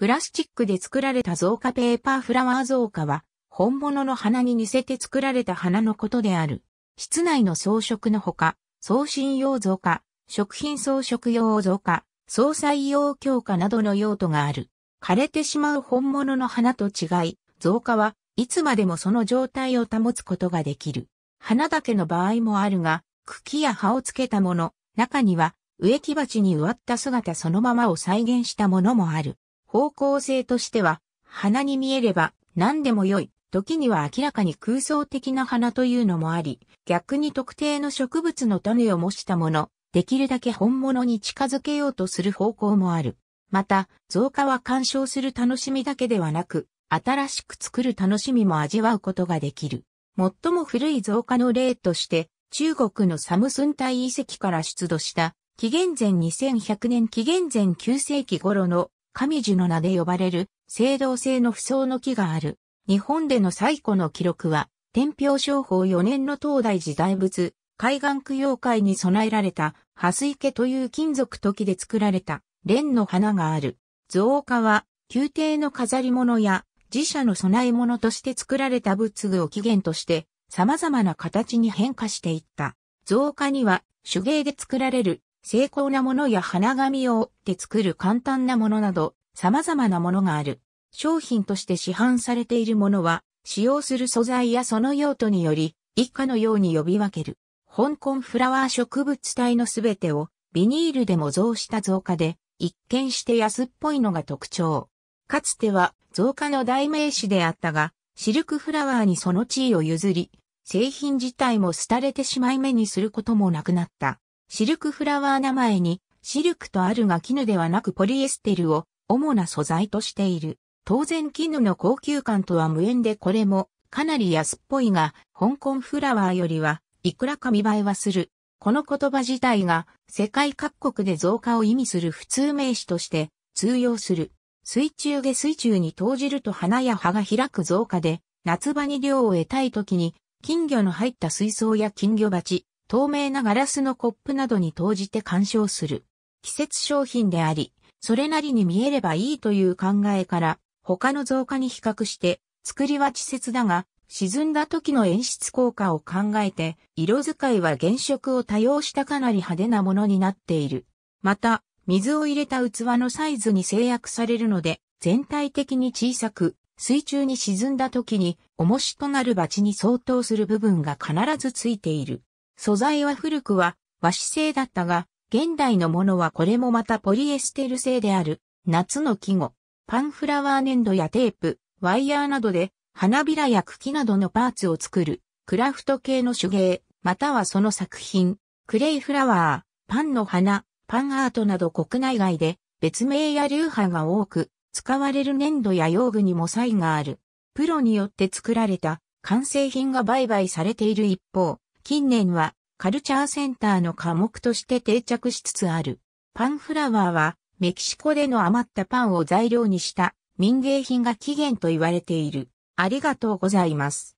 プラスチックで作られた造花ペーパーフラワー造花は、本物の花に似せて作られた花のことである。室内の装飾のほか、送信用造花、食品装飾用造花、総裁用強化などの用途がある。枯れてしまう本物の花と違い、造花はいつまでもその状態を保つことができる。花だけの場合もあるが、茎や葉をつけたもの、中には植木鉢に植わった姿そのままを再現したものもある。方向性としては、花に見えれば何でも良い、時には明らかに空想的な花というのもあり、逆に特定の植物の種を模したもの、できるだけ本物に近づけようとする方向もある。また、造花は鑑賞する楽しみだけではなく、新しく作る楽しみも味わうことができる。最も古い造花の例として、中国のサムスン体遺跡から出土した、紀元前2100年紀元前9世紀頃の神樹の名で呼ばれる、青銅製の不相の木がある。日本での最古の記録は、天平商法4年の東大寺大仏、海岸供養会に備えられた、蓮池という金属時で作られた、蓮の花がある。造花は、宮廷の飾り物や、寺社の供え物として作られた仏具を起源として、様々な形に変化していった。造花には、手芸で作られる精巧なものや花紙を折って作る簡単なものなど、様々なものがある。商品として市販されているものは、使用する素材やその用途により、以下のように呼び分ける。香港フラワー植物体のすべてをビニールで模造した造花で、一見して安っぽいのが特徴。かつては造花の代名詞であったが、シルクフラワーにその地位を譲り、製品自体も廃れてしまい目にすることもなくなった。シルクフラワー名前に、シルクとあるが絹ではなくポリエステルを主な素材としている。当然絹の高級感とは無縁でこれもかなり安っぽいが、香港フラワーよりはいくらか見栄えはする。この言葉自体が世界各国で増加を意味する普通名詞として通用する。水中下水中に投じると花や葉が開く増加で、夏場に量を得たい時に金魚の入った水槽や金魚鉢、透明なガラスのコップなどに投じて鑑賞する。季節商品であり、それなりに見えればいいという考えから、他の造花に比較して、作りは稚拙だが、沈んだ時の演出効果を考えて、色使いは原色を多用したかなり派手なものになっている。また、水を入れた器のサイズに制約されるので、全体的に小さく、水中に沈んだ時に、重しとなる鉢に相当する部分が必ずついている。素材は古くは和紙製だったが、現代のものはこれもまたポリエステル製である。夏の季語、パンフラワー粘土やテープ、ワイヤーなどで花びらや茎などのパーツを作る、クラフト系の手芸、またはその作品、クレイフラワー、パンの花、パンアートなど国内外で別名や流派が多く、使われる粘土や用具にも差異がある。プロによって作られた完成品が売買されている一方、近年はカルチャーセンターの科目として定着しつつある。パンフラワーはメキシコでの余ったパンを材料にした民芸品が起源と言われている。ありがとうございます。